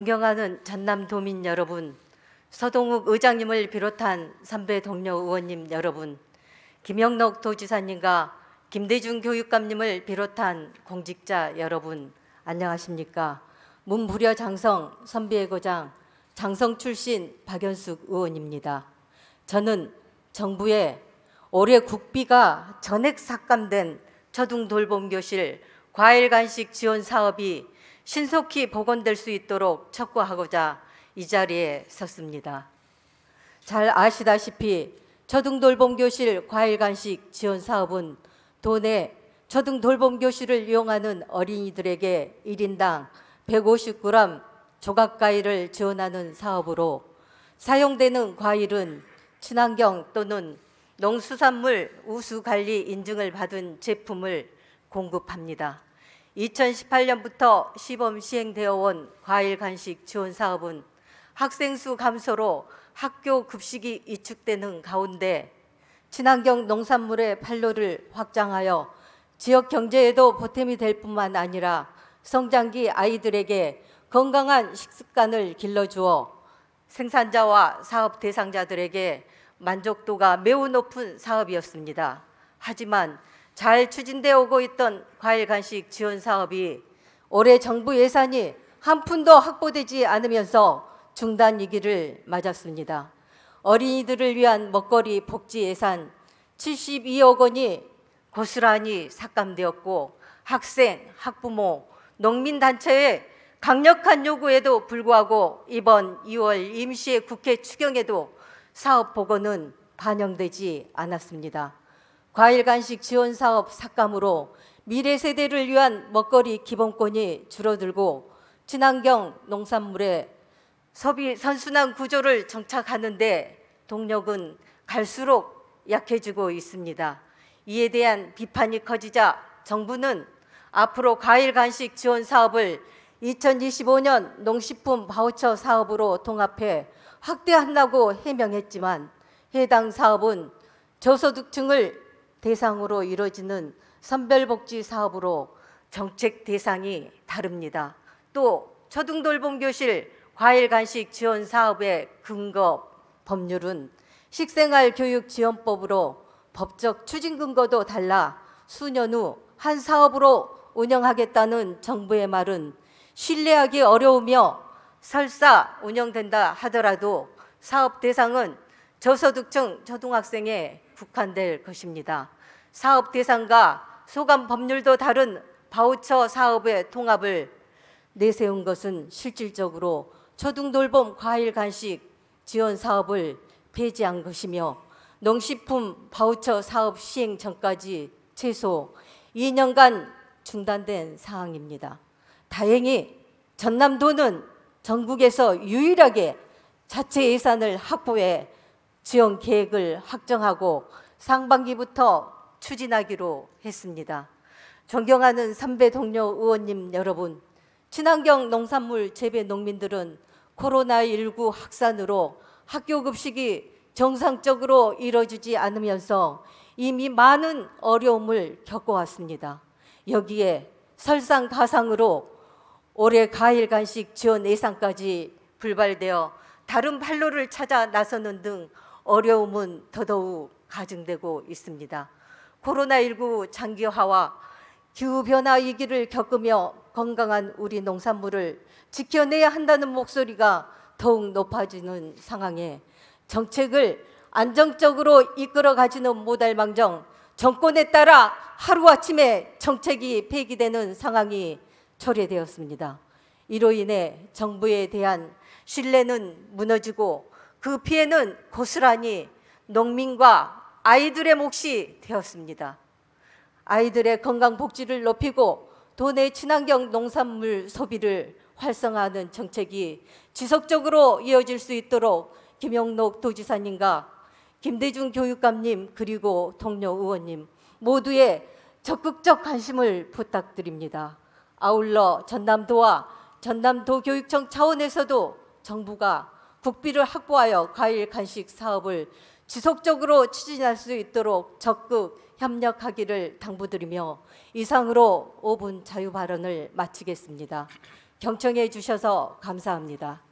존경하는 전남 도민 여러분, 서동욱 의장님을 비롯한 선배 동료 의원님 여러분, 김영록 도지사님과 김대중 교육감님을 비롯한 공직자 여러분, 안녕하십니까? 문부려 장성 선비의 고장 장성 출신 박연숙 의원입니다. 저는 정부의 올해 국비가 전액 삭감된 초등돌봄교실 과일간식 지원 사업이 신속히 복원될 수 있도록 촉구하고자 이 자리에 섰습니다. 잘 아시다시피 초등돌봄교실 과일 간식 지원 사업은 도내 초등돌봄교실을 이용하는 어린이들에게 1인당 150g 조각과일을 지원하는 사업으로 사용되는 과일은 친환경 또는 농수산물 우수관리 인증을 받은 제품을 공급합니다. 2018년부터 시범 시행되어 온 과일 간식 지원 사업은 학생 수 감소로 학교 급식이 위축되는 가운데 친환경 농산물의 판로를 확장하여 지역 경제에도 보탬이 될 뿐만 아니라 성장기 아이들에게 건강한 식습관을 길러주어 생산자와 사업 대상자들에게 만족도가 매우 높은 사업이었습니다. 하지만 잘 추진되어 오고 있던 과일 간식 지원 사업이 올해 정부 예산이 한 푼도 확보되지 않으면서 중단 위기를 맞았습니다. 어린이들을 위한 먹거리 복지 예산 72억 원이 고스란히 삭감되었고 학생, 학부모, 농민단체의 강력한 요구에도 불구하고 이번 2월 임시 국회 추경에도 사업 보고는 반영되지 않았습니다. 과일 간식 지원 사업 삭감으로 미래 세대를 위한 먹거리 기본권이 줄어들고 친환경 농산물에 섭이 선순환 구조를 정착하는데 동력은 갈수록 약해지고 있습니다. 이에 대한 비판이 커지자 정부는 앞으로 과일 간식 지원 사업을 2025년 농식품 바우처 사업으로 통합해 확대한다고 해명했지만 해당 사업은 저소득층을 대상으로 이루어지는 선별복지 사업으로 정책 대상이 다릅니다. 또 초등돌봄교실 과일 간식 지원 사업의 근거 법률은 식생활 교육 지원법으로 법적 추진 근거도 달라 수년 후 한 사업으로 운영하겠다는 정부의 말은 신뢰하기 어려우며 설사 운영된다 하더라도 사업 대상은 저소득층 초등학생의 국한될 것입니다. 사업 대상과 소관 법률도 다른 바우처 사업의 통합을 내세운 것은 실질적으로 초등돌봄 과일 간식 지원 사업을 폐지한 것이며 농식품 바우처 사업 시행 전까지 최소 2년간 중단된 사항입니다. 다행히 전남도는 전국에서 유일하게 자체 예산을 확보해 지원 계획을 확정하고 상반기부터 추진하기로 했습니다. 존경하는 선배 동료 의원님 여러분, 친환경 농산물 재배 농민들은 코로나19 확산으로 학교 급식이 정상적으로 이뤄지지 않으면서 이미 많은 어려움을 겪어왔습니다. 여기에 설상가상으로 올해 가일 간식 지원 예산까지 불발되어 다른 판로를 찾아 나서는 등 어려움은 더더욱 가중되고 있습니다. 코로나19 장기화와 기후변화 위기를 겪으며 건강한 우리 농산물을 지켜내야 한다는 목소리가 더욱 높아지는 상황에 정책을 안정적으로 이끌어가지는 못할 망정 정권에 따라 하루아침에 정책이 폐기되는 상황이 초래되었습니다. 이로 인해 정부에 대한 신뢰는 무너지고 그 피해는 고스란히 농민과 아이들의 몫이 되었습니다. 아이들의 건강 복지를 높이고 도내 친환경 농산물 소비를 활성화하는 정책이 지속적으로 이어질 수 있도록 김영록 도지사님과 김대중 교육감님 그리고 동료 의원님 모두의 적극적 관심을 부탁드립니다. 아울러 전남도와 전남도 교육청 차원에서도 정부가 국비를 확보하여 과일 간식 사업을 지속적으로 추진할 수 있도록 적극 협력하기를 당부드리며 이상으로 5분 자유 발언을 마치겠습니다. 경청해 주셔서 감사합니다.